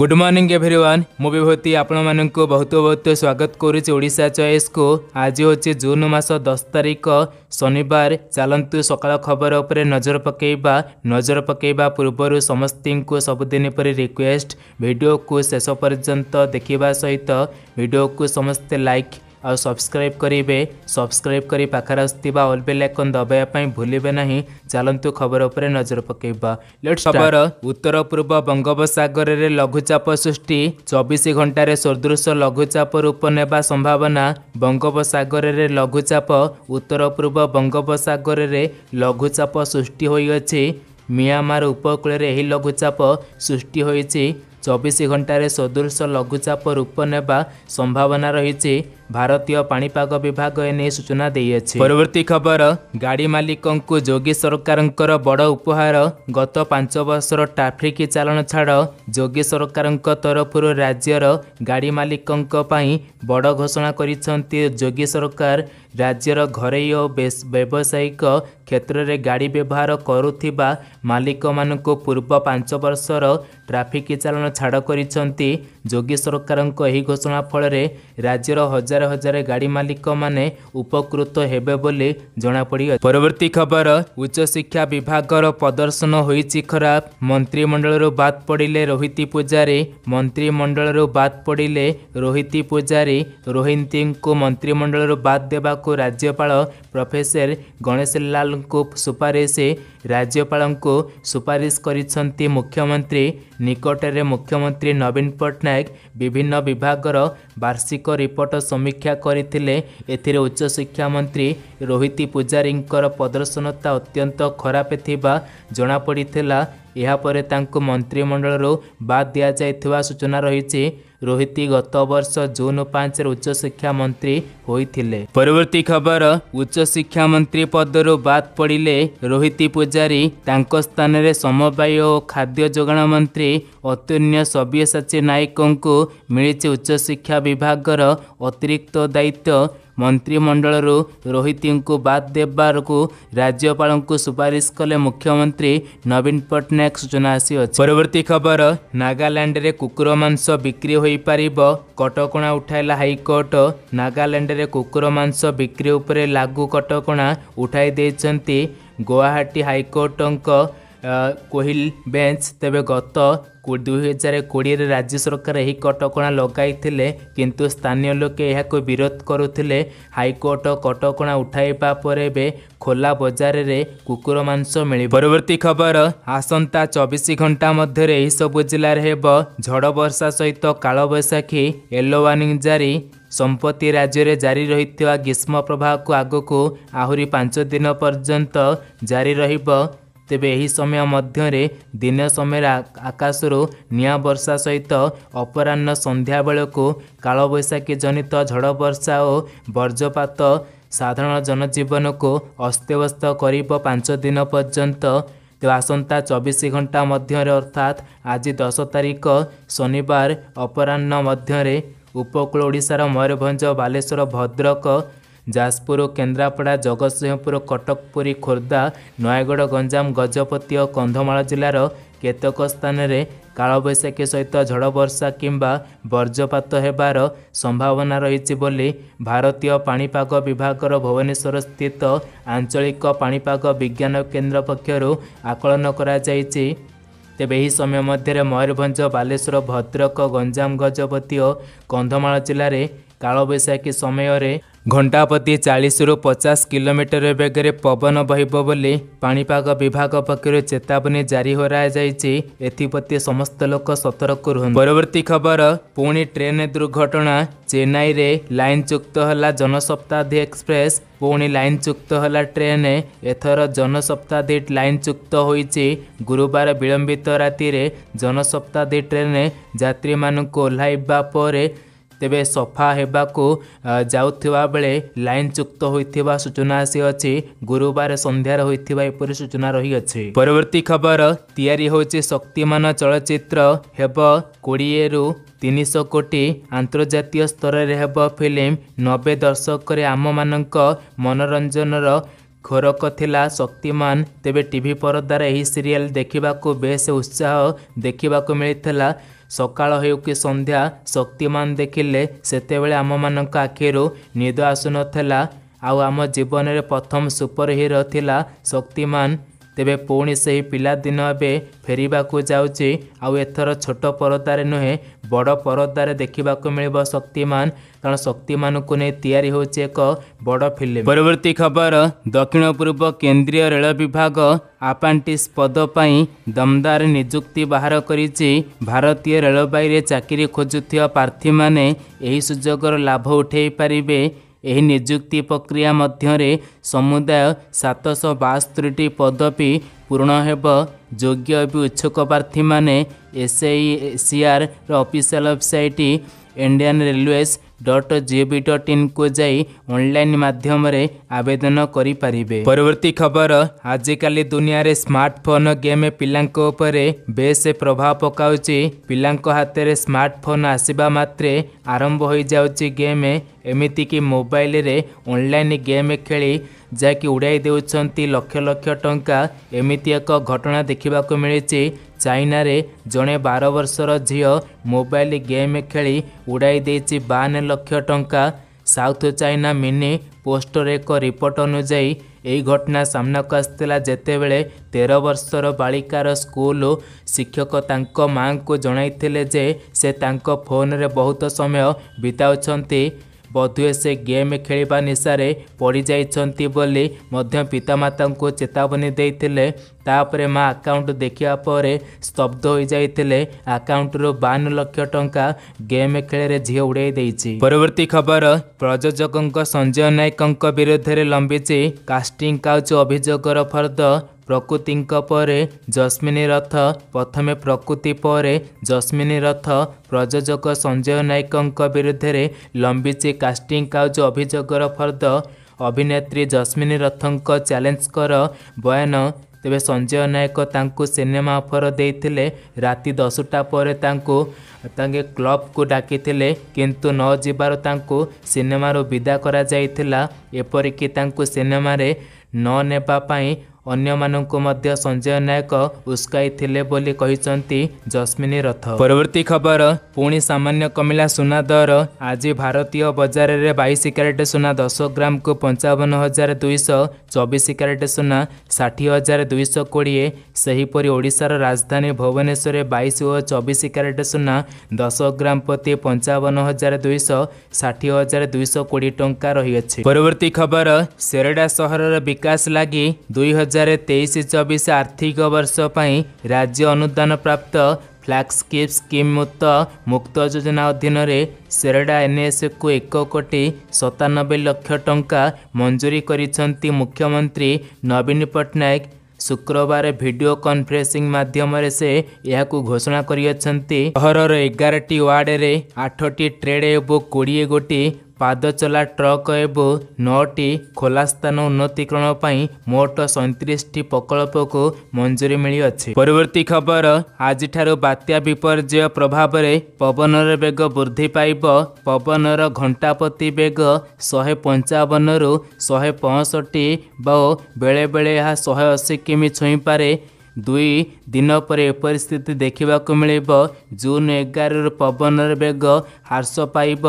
good morning everyone ମୁଁ ବିଭୂତି ଆପଣମାନଙ୍କୁ ବହୁତ ବହୁତ ସ୍ୱାଗତ କରୁଛି ଓଡ଼ିଶା ଚଏସ୍କୁ ଆଜି ହେଉଛି ଜୁନ୍ ମାସ ଦଶ ତାରିଖ ଶନିବାର ଚାଲନ୍ତୁ ସକାଳ ଖବର ଉପରେ ନଜର ପକାଇବା ନଜର ପକାଇବା ପୂର୍ବରୁ ସମସ୍ତଙ୍କୁ ସବୁଦିନ ପରି ରିକ୍ୱେଷ୍ଟ ଭିଡ଼ିଓକୁ ଶେଷ ପର୍ଯ୍ୟନ୍ତ ଦେଖିବା ସହିତ ଭିଡ଼ିଓକୁ ସମସ୍ତେ ଲାଇକ୍ ଆଉ ସବସ୍କ୍ରାଇବ୍ କରିବେ ସବସ୍କ୍ରାଇବ୍ କରି ପାଖରେ ଆସୁଥିବା ଅଲ୍ ବେଲ୍ ଆଇକନ୍ ଦବାଇବା ପାଇଁ ଭୁଲିବେ ନାହିଁ ଚାଲନ୍ତୁ ଖବର ଉପରେ ନଜର ପକାଇବା ଲେଟ୍ ଖବର ଉତ୍ତର ପୂର୍ବ ବଙ୍ଗୋପସାଗରରେ ଲଘୁଚାପ ସୃଷ୍ଟି ଚବିଶ ଘଣ୍ଟାରେ ସଦୃଶ ଲଘୁଚାପ ରୂପ ନେବା ସମ୍ଭାବନା ବଙ୍ଗୋପସାଗରରେ ଲଘୁଚାପ ଉତ୍ତର ପୂର୍ବ ବଙ୍ଗୋପସାଗରରେ ଲଘୁଚାପ ସୃଷ୍ଟି ହୋଇଅଛି ମିଆଁମାର ଉପକୂଳରେ ଏହି ଲଘୁଚାପ ସୃଷ୍ଟି ହୋଇଛି ଚବିଶ ଘଣ୍ଟାରେ ସଦୃଶ ଲଘୁଚାପ ରୂପ ନେବା ସମ୍ଭାବନା ରହିଛି ଭାରତୀୟ ପାଣିପାଗ ବିଭାଗ ଏନେଇ ସୂଚନା ଦେଇଅଛି ପରବର୍ତ୍ତୀ ଖବର ଗାଡ଼ି ମାଲିକଙ୍କୁ ଯୋଗୀ ସରକାରଙ୍କର ବଡ଼ ଉପହାର ଗତ ପାଞ୍ଚ ବର୍ଷର ଟ୍ରାଫିକ୍ ଚାଲାଣ ଛାଡ଼ ଯୋଗୀ ସରକାରଙ୍କ ତରଫରୁ ରାଜ୍ୟର ଗାଡ଼ି ମାଲିକଙ୍କ ପାଇଁ ବଡ଼ ଘୋଷଣା କରିଛନ୍ତି ଯୋଗୀ ସରକାର ରାଜ୍ୟର ଘରୋଇ ଓ ବ୍ୟବସାୟିକ କ୍ଷେତ୍ରରେ ଗାଡ଼ି ବ୍ୟବହାର କରୁଥିବା ମାଲିକମାନଙ୍କୁ ପୂର୍ବ ପାଞ୍ଚ ବର୍ଷର ଟ୍ରାଫିକ୍ ଚାଲାଣ ଛାଡ଼ କରିଛନ୍ତି ଯୋଗୀ ସରକାରଙ୍କ ଏହି ଘୋଷଣା ଫଳରେ ରାଜ୍ୟର ହଜାର ହଜାର ହଜାର ଗାଡ଼ି ମାଲିକମାନେ ଉପକୃତ ହେବେ ବୋଲି ଜଣାପଡ଼ିଅଛି ପରବର୍ତ୍ତୀ ଖବର ଉଚ୍ଚଶିକ୍ଷା ବିଭାଗର ପ୍ରଦର୍ଶନ ହୋଇଛି ଖରାପ ମନ୍ତ୍ରିମଣ୍ଡଳରୁ ବାଦ ପଡ଼ିଲେ ରୋହିତ ପୂଜାରୀ ମନ୍ତ୍ରିମଣ୍ଡଳରୁ ବାଦ ପଡ଼ିଲେ ରୋହିତ ପୂଜାରୀ ରୋହିନ୍ତୀଙ୍କୁ ମନ୍ତ୍ରିମଣ୍ଡଳରୁ ବାଦ ଦେବାକୁ ରାଜ୍ୟପାଳ ପ୍ରଫେସର ଗଣେଶଲାଲଙ୍କୁ ସୁପାରିଶ ରାଜ୍ୟପାଳଙ୍କୁ ସୁପାରିଶ କରିଛନ୍ତି ମୁଖ୍ୟମନ୍ତ୍ରୀ ନିକଟରେ ମୁଖ୍ୟମନ୍ତ୍ରୀ ନବୀନ ପଟ୍ଟନାୟକ ବିଭିନ୍ନ ବିଭାଗର ବାର୍ଷିକ ରିପୋର୍ଟ ସମୀକ୍ଷା କରିଥିଲେ ଏଥିରେ ଉଚ୍ଚଶିକ୍ଷା ମନ୍ତ୍ରୀ ରୋହିତ ପୂଜାରୀଙ୍କର ପ୍ରଦର୍ଶନତା ଅତ୍ୟନ୍ତ ଖରାପ ଥିବା ଜଣାପଡ଼ିଥିଲା ଏହାପରେ ତାଙ୍କୁ ମନ୍ତ୍ରିମଣ୍ଡଳରୁ ବାଦ୍ ଦିଆଯାଇଥିବା ସୂଚନା ରହିଛି ରୋହିତ ଗତ ବର୍ଷ ଜୁନ ପାଞ୍ଚରେ ଉଚ୍ଚଶିକ୍ଷା ମନ୍ତ୍ରୀ ହୋଇଥିଲେ ପରବର୍ତ୍ତୀ ଖବର ଉଚ୍ଚଶିକ୍ଷା ମନ୍ତ୍ରୀ ପଦରୁ ବାଦ ପଡ଼ିଲେ ରୋହିତି ପୂଜାରୀ ତାଙ୍କ ସ୍ଥାନରେ ସମବାୟ ଓ ଖାଦ୍ୟ ଯୋଗାଣ ମନ୍ତ୍ରୀ ଅତୁନ୍ୟ ସବ୍ୟସାଚୀ ନାୟକଙ୍କୁ ମିଳିଛି ଉଚ୍ଚଶିକ୍ଷା ବିଭାଗର ଅତିରିକ୍ତ ଦାୟିତ୍ୱ ମନ୍ତ୍ରିମଣ୍ଡଳରୁ ରୋହିତଙ୍କୁ ବାଦ୍ ଦେବାରକୁ ରାଜ୍ୟପାଳଙ୍କୁ ସୁପାରିଶ କଲେ ମୁଖ୍ୟମନ୍ତ୍ରୀ ନବୀନ ପଟ୍ଟନାୟକ ସୂଚନା ଆସିଅଛି ପରବର୍ତ୍ତୀ ଖବର ନାଗାଲାଣ୍ଡରେ କୁକୁର ମାଂସ ବିକ୍ରି ହୋଇପାରିବ କଟକଣା ଉଠାଇଲା ହାଇକୋର୍ଟ ନାଗାଲାଣ୍ଡରେ କୁକୁର ମାଂସ ବିକ୍ରି ଉପରେ ଲାଗୁ କଟକଣା ଉଠାଇ ଦେଇଛନ୍ତି ଗୁଆହାଟୀ ହାଇକୋର୍ଟଙ୍କ କୋହିଲ ବେଞ୍ଚ ତେବେ ଗତ ଦୁଇ ହଜାର କୋଡ଼ିଏରେ ରାଜ୍ୟ ସରକାର ଏହି କଟକଣା ଲଗାଇଥିଲେ କିନ୍ତୁ ସ୍ଥାନୀୟ ଲୋକେ ଏହାକୁ ବିରୋଧ କରୁଥିଲେ ହାଇକୋର୍ଟ କଟକଣା ଉଠାଇବା ପରେ ଏବେ ଖୋଲା ବଜାରରେ କୁକୁର ମାଂସ ମିଳିବ ପରବର୍ତ୍ତୀ ଖବର ଆସନ୍ତା ଚବିଶ ଘଣ୍ଟା ମଧ୍ୟରେ ଏହିସବୁ ଜିଲ୍ଲାରେ ହେବ ଝଡ଼ ବର୍ଷା ସହିତ କାଳବୈଶାଖୀ ୟେଲୋ ୱାର୍ଣ୍ଣିଂ ଜାରି ସମ୍ପତ୍ତି ରାଜ୍ୟରେ ଜାରି ରହିଥିବା ଗ୍ରୀଷ୍ମ ପ୍ରବାହକୁ ଆଗକୁ ଆହୁରି ପାଞ୍ଚ ଦିନ ପର୍ଯ୍ୟନ୍ତ ଜାରି ରହିବ ତେବେ ଏହି ସମୟ ମଧ୍ୟରେ ଦିନ ସମୟରେ ଆକାଶରୁ ନିଆଁ ବର୍ଷା ସହିତ ଅପରାହ୍ନ ସନ୍ଧ୍ୟାବେଳକୁ କାଳବୈଶାଖୀ ଜନିତ ଝଡ଼ ବର୍ଷା ଓ ବର୍ଜ୍ୟପାତ ସାଧାରଣ ଜନଜୀବନକୁ ଅସ୍ତବ୍ୟସ୍ତ କରିବ ପାଞ୍ଚ ଦିନ ପର୍ଯ୍ୟନ୍ତ ତେବେ ଆସନ୍ତା ଚବିଶ ଘଣ୍ଟା ମଧ୍ୟରେ ଅର୍ଥାତ୍ ଆଜି ଦଶ ତାରିଖ ଶନିବାର ଅପରାହ୍ନ ମଧ୍ୟରେ ଉପକୂଳ ଓଡ଼ିଶାର ମୟୂରଭଞ୍ଜ ବାଲେଶ୍ୱର ଭଦ୍ରକ ଯାଜପୁର କେନ୍ଦ୍ରାପଡ଼ା ଜଗତସିଂହପୁର କଟକ ପୁରୀ ଖୋର୍ଦ୍ଧା ନୟାଗଡ଼ ଗଞ୍ଜାମ ଗଜପତି ଓ କନ୍ଧମାଳ ଜିଲ୍ଲାର କେତେକ ସ୍ଥାନରେ କାଳବୈଶାଖୀ ସହିତ ଝଡ଼ ବର୍ଷା କିମ୍ବା ବର୍ଜ୍ୟପାତ ହେବାର ସମ୍ଭାବନା ରହିଛି ବୋଲି ଭାରତୀୟ ପାଣିପାଗ ବିଭାଗର ଭୁବନେଶ୍ୱର ସ୍ଥିତ ଆଞ୍ଚଳିକ ପାଣିପାଗ ବିଜ୍ଞାନ କେନ୍ଦ୍ର ପକ୍ଷରୁ ଆକଳନ କରାଯାଇଛି ତେବେ ଏହି ସମୟ ମଧ୍ୟରେ ମୟୂରଭଞ୍ଜ ବାଲେଶ୍ୱର ଭଦ୍ରକ ଗଞ୍ଜାମ ଗଜପତି ଓ କନ୍ଧମାଳ ଜିଲ୍ଲାରେ କାଳବୈଶାଖୀ ସମୟରେ ଘଣ୍ଟା ପ୍ରତି ଚାଳିଶରୁ ପଚାଶ କିଲୋମିଟର ବେଗରେ ପବନ ବହିବ ବୋଲି ପାଣିପାଗ ବିଭାଗ ପକ୍ଷରୁ ଚେତାବନୀ ଜାରି କରାଯାଇଛି ଏଥିପ୍ରତି ସମସ୍ତ ଲୋକ ସତର୍କ ରୁହନ୍ତି ପରବର୍ତ୍ତୀ ଖବର ପୁଣି ଟ୍ରେନ୍ ଦୁର୍ଘଟଣା ଚେନ୍ନାଇରେ ଲାଇନଚ୍ୟୁକ୍ତ ହେଲା ଜନଶତାବ୍ଦୀ ଏକ୍ସପ୍ରେସ୍ ପୁଣି ଲାଇନଚ୍ୟୁକ୍ତ ହେଲା ଟ୍ରେନ୍ ଏଥର ଜନଶତାବ୍ଦୀ ଲାଇନଚ୍ୟୁକ୍ତ ହୋଇଛି ଗୁରୁବାର ବିଳମ୍ବିତ ରାତିରେ ଜନଶତାବ୍ଦୀ ଟ୍ରେନ୍ ଯାତ୍ରୀମାନଙ୍କୁ ଓହ୍ଲାଇବା ପରେ ତେବେ ସଫା ହେବାକୁ ଯାଉଥିବା ବେଳେ ଲାଇନ୍ ଚୁକ୍ତ ହୋଇଥିବା ସୂଚନା ଆସିଅଛି ଗୁରୁବାର ସନ୍ଧ୍ୟାରେ ହୋଇଥିବା ଏପରି ସୂଚନା ରହିଅଛି ପରବର୍ତ୍ତୀ ଖବର ତିଆରି ହେଉଛି ଶକ୍ତିମାନ ଚଳଚ୍ଚିତ୍ର ହେବ କୋଡ଼ିଏରୁ ତିନିଶହ କୋଟି ଆନ୍ତର୍ଜାତୀୟ ସ୍ତରରେ ହେବ ଫିଲ୍ମ ନବେ ଦର୍ଶକରେ ଆମମାନଙ୍କ ମନୋରଞ୍ଜନର ଖୋରକ ଥିଲା ଶକ୍ତିମାନ ତେବେ ଟିଭି ପରଦାରେ ଏହି ସିରିଏଲ୍ ଦେଖିବାକୁ ବେଶ ଉତ୍ସାହ ଦେଖିବାକୁ ମିଳିଥିଲା ସକାଳ ହେଉ କି ସନ୍ଧ୍ୟା ଶକ୍ତିମାନ ଦେଖିଲେ ସେତେବେଳେ ଆମମାନଙ୍କ ଆଖିରୁ ନିଦ ଆସୁନଥିଲା ଆଉ ଆମ ଜୀବନରେ ପ୍ରଥମ ସୁପର ହିରୋ ଥିଲା ଶକ୍ତିମାନ ତେବେ ପୁଣି ସେହି ପିଲାଦିନ ଏବେ ଫେରିବାକୁ ଯାଉଛି ଆଉ ଏଥର ଛୋଟ ପରଦାରେ ନୁହେଁ ବଡ଼ ପରଦାରେ ଦେଖିବାକୁ ମିଳିବ ଶକ୍ତିମାନ କାରଣ ଶକ୍ତିମାନଙ୍କୁ ନେଇ ତିଆରି ହେଉଛି ଏକ ବଡ଼ ଫିଲ୍ମ ପରବର୍ତ୍ତୀ ଖବର ଦକ୍ଷିଣ ପୂର୍ବ କେନ୍ଦ୍ରୀୟ ରେଳ ବିଭାଗ ଆପାଣ୍ଟିସ୍ ପଦ ପାଇଁ ଦମଦାର ନିଯୁକ୍ତି ବାହାର କରିଛି ଭାରତୀୟ ରେଳବାଇରେ ଚାକିରି ଖୋଜୁଥିବା ପ୍ରାର୍ଥୀମାନେ ଏହି ସୁଯୋଗର ଲାଭ ଉଠାଇ ପାରିବେ ଏହି ନିଯୁକ୍ତି ପ୍ରକ୍ରିୟା ମଧ୍ୟରେ ସମୁଦାୟ ସାତଶହ ବାସ୍ତରିଟି ପଦବୀ ପୂରଣ ହେବ ଯୋଗ୍ୟ ଏବଂ ଇଚ୍ଛୁକ ପ୍ରାର୍ଥୀମାନେ ଏସ୍ଆଇସିଆର୍ର official website Indian railways dot জিଓବି ଡଟ୍ ଇନ୍କୁ ଯାଇ ଅନଲାଇନ୍ ମାଧ୍ୟମରେ ଆବେଦନ କରିପାରିବେ ପରବର୍ତ୍ତୀ ଖବର ଆଜିକାଲି ଦୁନିଆରେ ସ୍ମାର୍ଟଫୋନ୍ ଗେମ୍ ପିଲାଙ୍କ ଉପରେ ବେଶ୍ ପ୍ରଭାବ ପକାଉଛି ପିଲାଙ୍କ ହାତରେ ସ୍ମାର୍ଟଫୋନ୍ ଆସିବା ମାତ୍ରେ ଆରମ୍ଭ ହୋଇଯାଉଛି ଗେମ୍ ଏମିତିକି ମୋବାଇଲରେ ଅନଲାଇନ୍ ଗେମ୍ ଖେଳି ଯାହାକି ଉଡ଼ାଇ ଦେଉଛନ୍ତି ଲକ୍ଷ ଲକ୍ଷ ଟଙ୍କା ଏମିତି ଏକ ଘଟଣା ଦେଖିବାକୁ ମିଳିଛି ଚାଇନାରେ ଜଣେ ବାର ବର୍ଷର ଝିଅ ମୋବାଇଲ ଗେମ୍ ଖେଳି ଉଡ଼ାଇ ଦେଇଛି ବାନ ଲକ୍ଷ ଟଙ୍କା ସାଉଥ ଚାଇନା ମିନି ପୋଷ୍ଟର ଏକ ରିପୋର୍ଟ ଅନୁଯାୟୀ ଏହି ଘଟଣା ସାମ୍ନାକୁ ଆସିଥିଲା ଯେତେବେଳେ ତେର ବର୍ଷର ବାଳିକାର ସ୍କୁଲ ଶିକ୍ଷକ ତାଙ୍କ ମାଆଙ୍କୁ ଜଣାଇଥିଲେ ଯେ ସେ ତାଙ୍କ ଫୋନରେ ବହୁତ ସମୟ ବିତାଉଛନ୍ତି ବୋଧହୁଏ ସେ ଗେମ୍ ଖେଳିବା ନିଶାରେ ପଡ଼ିଯାଇଛନ୍ତି ବୋଲି ମଧ୍ୟ ପିତାମାତାଙ୍କୁ ଚେତାବନୀ ଦେଇଥିଲେ ତାପରେ ମାଆ ଆକାଉଣ୍ଟ ଦେଖିବା ପରେ ସ୍ତବ୍ଧ ହୋଇଯାଇଥିଲେ ଆକାଉଣ୍ଟରୁ ବାନ ଲକ୍ଷ ଟଙ୍କା ଗେମ୍ ଖେଳରେ ଝିଅ ଉଡ଼ାଇ ଦେଇଛି ପରବର୍ତ୍ତୀ ଖବର ପ୍ରଯୋଜକଙ୍କ ସଞ୍ଜୟ ନାୟକଙ୍କ ବିରୁଦ୍ଧରେ ଲମ୍ବିଛି କାଷ୍ଟିଂ କାଉଚ ଅଭିଯୋଗର ଫର୍ଦ୍ଦ ପ୍ରକୃତିଙ୍କ ପରେ ଜସ୍ମିନୀ ରଥ ପ୍ରଥମେ ପ୍ରକୃତି ପରେ ଜସ୍ମିନୀ ରଥ ପ୍ରଯୋଜକ ସଞ୍ଜୟ ନାୟକଙ୍କ ବିରୁଦ୍ଧରେ ଲମ୍ବିଚି କାଷ୍ଟିଂ କାଉଜ ଅଭିଯୋଗର ଫର୍ଦ୍ଦ ଅଭିନେତ୍ରୀ ଜସ୍ମିନୀ ରଥଙ୍କ ଚ୍ୟାଲେଞ୍ଜଙ୍କର ବୟାନ ତେବେ ସଞ୍ଜୟ ନାୟକ ତାଙ୍କୁ ସିନେମା ଅଫର ଦେଇଥିଲେ ରାତି ଦଶଟା ପରେ ତାଙ୍କୁ ତାଙ୍କେ କ୍ଲବ୍କୁ ଡାକିଥିଲେ କିନ୍ତୁ ନ ଯିବାରୁ ତାଙ୍କୁ ସିନେମାରୁ ବିଦା କରାଯାଇଥିଲା ଏପରିକି ତାଙ୍କୁ ସିନେମାରେ ନ ନେବା ପାଇଁ ଅନ୍ୟମାନଙ୍କୁ ମଧ୍ୟ ସଞ୍ଜୟ ନାୟକ ଉସ୍କାଇଥିଲେ ବୋଲି କହିଛନ୍ତି ଜସ୍ମିନୀ ରଥ ପରବର୍ତ୍ତୀ ଖବର ପୁଣି ସାମାନ୍ୟ କମିଲା ସୁନା ଦର ଆଜି ଭାରତୀୟ ବଜାରରେ ବାଇଶ କ୍ୟାରେଟ୍ ସୁନା ଦଶ ଗ୍ରାମକୁ ପଞ୍ଚାବନ ହଜାର ଦୁଇଶହ ଚବିଶ କ୍ୟାରେଟ୍ ସୁନା ଷାଠିଏ ହଜାର ଦୁଇଶହ କୋଡ଼ିଏ ସେହିପରି ଓଡ଼ିଶାର ରାଜଧାନୀ ଭୁବନେଶ୍ୱରରେ ବାଇଶ ଓ ଚବିଶ କ୍ୟାରେଟ୍ ସୁନା ଦଶ ଗ୍ରାମ ପ୍ରତି ପଞ୍ଚାବନ ହଜାର ଦୁଇଶହ ଷାଠିଏ ହଜାର ଦୁଇଶହ କୋଡ଼ିଏ ଟଙ୍କା ରହିଅଛି ପରବର୍ତ୍ତୀ ଖବର ସେରେଡ଼ା ସହରର ବିକାଶ ଲାଗି ଦୁଇ ହଜାର हजार तेईस चबिश आर्थिक वर्ष ପାଇଁ ରାଜ୍ୟ ଅନୁଦାନ ପ୍ରାପ୍ତ ଫ୍ଲାଗସ୍କିପ୍ ସ୍କିମ୍ ମୁକ୍ତ ମୁକ୍ତ ଯୋଜନା ଅଧୀନରେ ସେରେଡ଼ା ଏନ୍ଏସ୍ଏକୁ ଏକ କୋଟି ସତାନବେ ଲକ୍ଷ ଟଙ୍କା ମଞ୍ଜୁରୀ କରିଛନ୍ତି ମୁଖ୍ୟମନ୍ତ୍ରୀ ନବୀନ ପଟ୍ଟନାୟକ ଶୁକ୍ରବାର ଭିଡ଼ିଓ କନଫରେନ୍ସିଂ ମାଧ୍ୟମରେ ସେ ଏହାକୁ ଘୋଷଣା କରିଅଛନ୍ତି ସହରର ଏଗାରଟି ୱାର୍ଡ଼ରେ ଆଠଟି ଟ୍ରେଡ୍ ଏବଂ କୋଡ଼ିଏ ଗୋଟି ପାଦଚଲା ଟ୍ରକ୍ ଏବଂ ନଅଟି ଖୋଲା ସ୍ଥାନ ଉନ୍ନତିକରଣ ପାଇଁ ମୋଟ ସଇଁତିରିଶଟି ପ୍ରକଳ୍ପକୁ ମଞ୍ଜୁରୀ ମିଳିଅଛି ପରବର୍ତ୍ତୀ ଖବର ଆଜିଠାରୁ ବାତ୍ୟା ବିପର୍ଯ୍ୟୟ ପ୍ରଭାବରେ ପବନର ବେଗ ବୃଦ୍ଧି ପାଇବ ପବନର ଘଣ୍ଟା ପ୍ରତି ବେଗ ଶହେ ପଞ୍ଚାବନରୁ ଶହେ ପଞ୍ଚଷଠି ବା ବେଳେବେଳେ ଏହା ଶହେ ଅଶୀ କିମି ଛୁଇଁପାରେ ଦୁଇ ଦିନ ପରେ ଏପରି ସ୍ଥିତି ଦେଖିବାକୁ ମିଳିବ ଜୁନ୍ ଏଗାରରୁ ପବନର ବେଗ ହ୍ରାସ ପାଇବ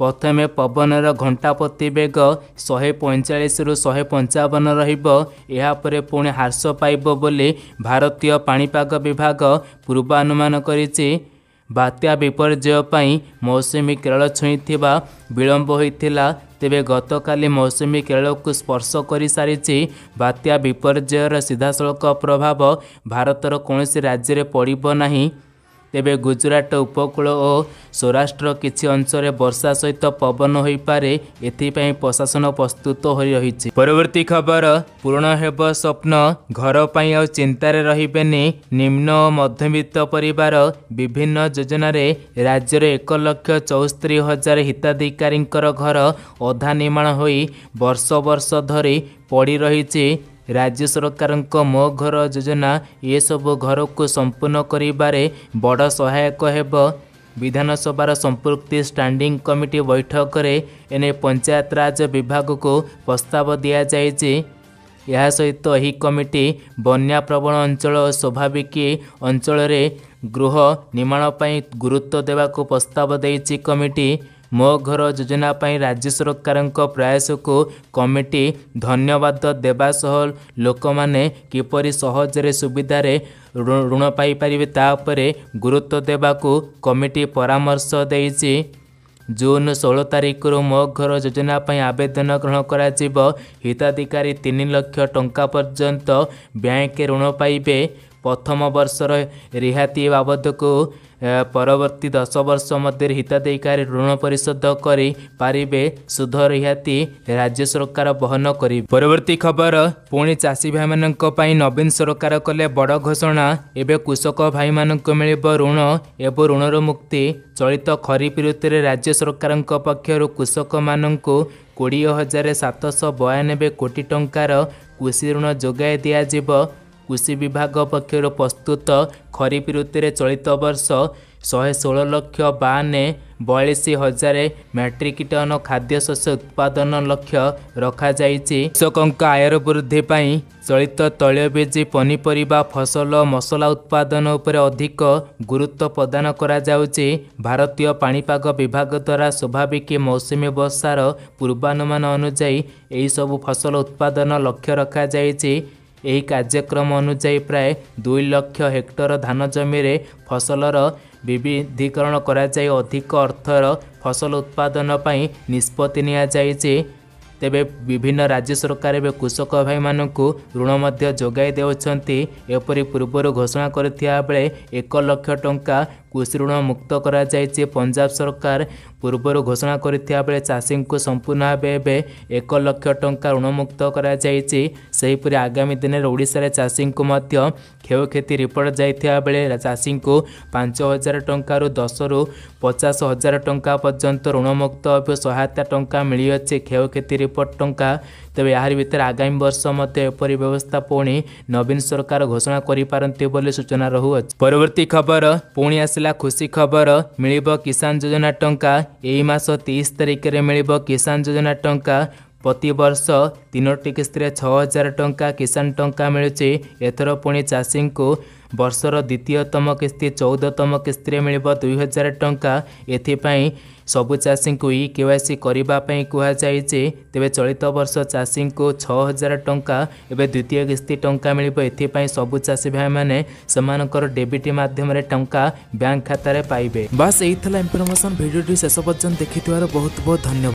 ପ୍ରଥମେ ପବନର ଘଣ୍ଟାପତି ବେଗ ଶହେ ପଇଁଚାଳିଶରୁ ଶହେ ପଞ୍ଚାବନ ରହିବ ଏହାପରେ ପୁଣି ହ୍ରାସ ପାଇବ ବୋଲି ଭାରତୀୟ ପାଣିପାଗ ବିଭାଗ ପୂର୍ବାନୁମାନ କରିଛି ବାତ୍ୟା ବିପର୍ଯ୍ୟୟ ପାଇଁ ମୌସୁମୀ କେରଳ ଛୁଇଁଥିବା ବିଳମ୍ବ ହୋଇଥିଲା ତେବେ ଗତକାଲି ମୌସୁମୀ କେରଳକୁ ସ୍ପର୍ଶ କରିସାରିଛି ବାତ୍ୟା ବିପର୍ଯ୍ୟୟର ସିଧାସଳଖ ପ୍ରଭାବ ଭାରତର କୌଣସି ରାଜ୍ୟରେ ପଡ଼ିବ ନାହିଁ ତେବେ ଗୁଜୁରାଟ ଉପକୂଳ ଓ ସୌରାଷ୍ଟ୍ର କିଛି ଅଞ୍ଚଳରେ ବର୍ଷା ସହିତ ପବନ ହୋଇପାରେ ଏଥିପାଇଁ ପ୍ରଶାସନ ପ୍ରସ୍ତୁତ ହୋଇ ରହିଛି ପରବର୍ତ୍ତୀ ଖବର ପୂରଣ ହେବ ସ୍ୱପ୍ନ ଘର ପାଇଁ ଆଉ ଚିନ୍ତାରେ ରହିବେନି ନିମ୍ନ ଓ ମଧ୍ୟବିତ୍ତ ପରିବାର ବିଭିନ୍ନ ଯୋଜନାରେ ରାଜ୍ୟରେ ଏକ ଲକ୍ଷ ଚଉସ୍ତରୀ ହଜାର ହିତାଧିକାରୀଙ୍କର ଘର ଅଧା ନିର୍ମାଣ ହୋଇ ବର୍ଷ ବର୍ଷ ଧରି ପଡ଼ି ରାଜ୍ୟ ସରକାରଙ୍କ ମୋ ଘର ଯୋଜନା ଏସବୁ ଘରକୁ ସମ୍ପୂର୍ଣ୍ଣ କରିବାରେ ବଡ଼ ସହାୟକ ହେବ ବିଧାନସଭାର ସମ୍ପୃକ୍ତି ଷ୍ଟାଣ୍ଡିଂ କମିଟି ବୈଠକରେ ଏନେ ପଞ୍ଚାୟତରାଜ ବିଭାଗକୁ ପ୍ରସ୍ତାବ ଦିଆଯାଇଛି ଏହା ସହିତ ଏହି କମିଟି ବନ୍ୟାପ୍ରବଣ ଅଞ୍ଚଳ ଓ ସ୍ୱାଭାବିକ ଅଞ୍ଚଳରେ ଗୃହ ନିର୍ମାଣ ପାଇଁ ଗୁରୁତ୍ୱ ଦେବାକୁ ପ୍ରସ୍ତାବ ଦେଇଛି କମିଟି ମୋ ଘର ଯୋଜନା ପାଇଁ ରାଜ୍ୟ ସରକାରଙ୍କ ପ୍ରୟାସକୁ କମିଟି ଧନ୍ୟବାଦ ଦେବା ସହ ଲୋକମାନେ କିପରି ସହଜରେ ସୁବିଧାରେ ଋଣ ପାଇପାରିବେ ତା ଉପରେ ଗୁରୁତ୍ୱ ଦେବାକୁ କମିଟି ପରାମର୍ଶ ଦେଇଛି ଜୁନ୍ ଷୋହଳ ତାରିଖରୁ ମୋ ଘର ଯୋଜନା ପାଇଁ ଆବେଦନ ଗ୍ରହଣ କରାଯିବ ହିତାଧିକାରୀ ତିନି ଲକ୍ଷ ଟଙ୍କା ପର୍ଯ୍ୟନ୍ତ ବ୍ୟାଙ୍କ ଋଣ ପାଇବେ ପ୍ରଥମ ବର୍ଷର ରିହାତି ବାବଦକୁ ପରବର୍ତ୍ତୀ ଦଶ ବର୍ଷ ମଧ୍ୟରେ ହିତାଧିକାରୀ ଋଣ ପରିଶୋଧ କରିପାରିବେ ସୁଧ ରିହାତି ରାଜ୍ୟ ସରକାର ବହନ କରିବେ ପରବର୍ତ୍ତୀ ଖବର ପୁଣି ଚାଷୀ ଭାଇମାନଙ୍କ ପାଇଁ ନବୀନ ସରକାର କଲେ ବଡ଼ ଘୋଷଣା ଏବେ କୃଷକ ଭାଇମାନଙ୍କୁ ମିଳିବ ଋଣ ଏବଂ ଋଣର ମୁକ୍ତି ଚଳିତ ଖରିଫ ଋତୁରେ ରାଜ୍ୟ ସରକାରଙ୍କ ପକ୍ଷରୁ କୃଷକମାନଙ୍କୁ କୋଡ଼ିଏ ହଜାର ସାତଶହ ବୟାନବେ କୋଟି ଟଙ୍କାର କୃଷି ଋଣ ଯୋଗାଇ ଦିଆଯିବ କୃଷି ବିଭାଗ ପକ୍ଷରୁ ପ୍ରସ୍ତୁତ ଖରିଫ ଋତୁରେ ଚଳିତ ବର୍ଷ ଶହେ ଷୋହଳ ଲକ୍ଷ ବାନ ବୟାଳିଶ ହଜାର ମେଟ୍ରିକ ଟନ୍ ଖାଦ୍ୟଶସ୍ୟ ଉତ୍ପାଦନ ଲକ୍ଷ୍ୟ ରଖାଯାଇଛି କୃଷକଙ୍କ ଆୟର ବୃଦ୍ଧି ପାଇଁ ଚଳିତ ତୈଳବୀଜ ପନିପରିବା ଫସଲ ମସଲା ଉତ୍ପାଦନ ଉପରେ ଅଧିକ ଗୁରୁତ୍ୱ ପ୍ରଦାନ କରାଯାଉଛି ଭାରତୀୟ ପାଣିପାଗ ବିଭାଗ ଦ୍ୱାରା ସ୍ୱାଭାବିକ ମୌସୁମୀ ବର୍ଷାର ପୂର୍ବାନୁମାନ ଅନୁଯାୟୀ ଏହିସବୁ ଫସଲ ଉତ୍ପାଦନ ଲକ୍ଷ୍ୟ ରଖାଯାଇଛି ଏହି କାର୍ଯ୍ୟକ୍ରମ ଅନୁଯାୟୀ ପ୍ରାୟ ଦୁଇ ଲକ୍ଷ ହେକ୍ଟର ଧାନ ଜମିରେ ଫସଲର ବିବିଧିକରଣ କରାଯାଇ ଅଧିକ ଅର୍ଥର ଫସଲ ଉତ୍ପାଦନ ପାଇଁ ନିଷ୍ପତ୍ତି ନିଆଯାଇଛି ତେବେ ବିଭିନ୍ନ ରାଜ୍ୟ ସରକାର ଏବେ କୃଷକ ଭାଇମାନଙ୍କୁ ଋଣ ମଧ୍ୟ ଯୋଗାଇ ଦେଉଛନ୍ତି ଏପରି ପୂର୍ବରୁ ଘୋଷଣା କରିଥିବା ବେଳେ ଏକ ଲକ୍ଷ ଟଙ୍କା କୃଷି ଋଣ ମୁକ୍ତ କରାଯାଇଛି ପଞ୍ଜାବ ସରକାର ପୂର୍ବରୁ ଘୋଷଣା କରିଥିବା ବେଳେ ଚାଷୀଙ୍କୁ ସମ୍ପୂର୍ଣ୍ଣ ଭାବେ ଏବେ ଏକ ଲକ୍ଷ ଟଙ୍କା ଋଣମୁକ୍ତ କରାଯାଇଛି ସେହିପରି ଆଗାମୀ ଦିନରେ ଓଡ଼ିଶାରେ ଚାଷୀଙ୍କୁ ମଧ୍ୟ କ୍ଷୟକ୍ଷତି ରିପୋର୍ଟ ଯାଇଥିବା ବେଳେ ଚାଷୀଙ୍କୁ ପାଞ୍ଚ ହଜାର ଟଙ୍କାରୁ ଦଶରୁ ପଚାଶ ହଜାର ଟଙ୍କା ପର୍ଯ୍ୟନ୍ତ ଋଣମୁକ୍ତ ଭାବେ ସହାୟତା ଟଙ୍କା ମିଳିଅଛି କ୍ଷୟକ୍ଷତି ରିପୋର୍ଟ ଟଙ୍କା ତେବେ ଏହାରି ଭିତରେ ଆଗାମୀ ବର୍ଷ ମଧ୍ୟ ଏପରି ବ୍ୟବସ୍ଥା ପୁଣି ନବୀନ ସରକାର ଘୋଷଣା କରିପାରନ୍ତି ବୋଲି ସୂଚନା ରହୁଅଛି ପରବର୍ତ୍ତୀ ଖବର ପୁଣି ଆସିଲା ଖୁସି ଖବର ମିଳିବ କିଷାନ ଯୋଜନା ଟଙ୍କା ଏହି ମାସ ତେଇଶ ତାରିଖରେ ମିଳିବ କିଷାନ ଯୋଜନା ଟଙ୍କା ପ୍ରତିବର୍ଷ ତିନୋଟି କିସ୍ତିରେ ଛଅ ହଜାର ଟଙ୍କା କିଷାନ ଟଙ୍କା ମିଳୁଛି ଏଥର ପୁଣି ଚାଷୀଙ୍କୁ ବର୍ଷର ଦ୍ୱିତୀୟତମ କିସ୍ତି ଚଉଦତମ କିସ୍ତିରେ ମିଳିବ ଦୁଇ ହଜାର ଟଙ୍କା ଏଥିପାଇଁ ସବୁ ଚାଷୀଙ୍କୁ ଇ କେ ୱାଇ ସି କରିବା ପାଇଁ କୁହାଯାଇଛି ତେବେ ଚଳିତ ବର୍ଷ ଚାଷୀଙ୍କୁ ଛଅ ହଜାର ଟଙ୍କା ଏବେ ଦ୍ୱିତୀୟ କିସ୍ତି ଟଙ୍କା ମିଳିବ ଏଥିପାଇଁ ସବୁ ଚାଷୀ ଭାଇମାନେ ସେମାନଙ୍କର ଡେବିଟ୍ ମାଧ୍ୟମରେ ଟଙ୍କା ବ୍ୟାଙ୍କ ଖାତାରେ ପାଇବେ ବାସ୍ ଏଇ ଥିଲା ଇନଫର୍ମେସନ୍ ଭିଡ଼ିଓଟି ଶେଷ ପର୍ଯ୍ୟନ୍ତ ଦେଖିଥିବାରୁ ବହୁତ ବହୁତ ଧନ୍ୟବାଦ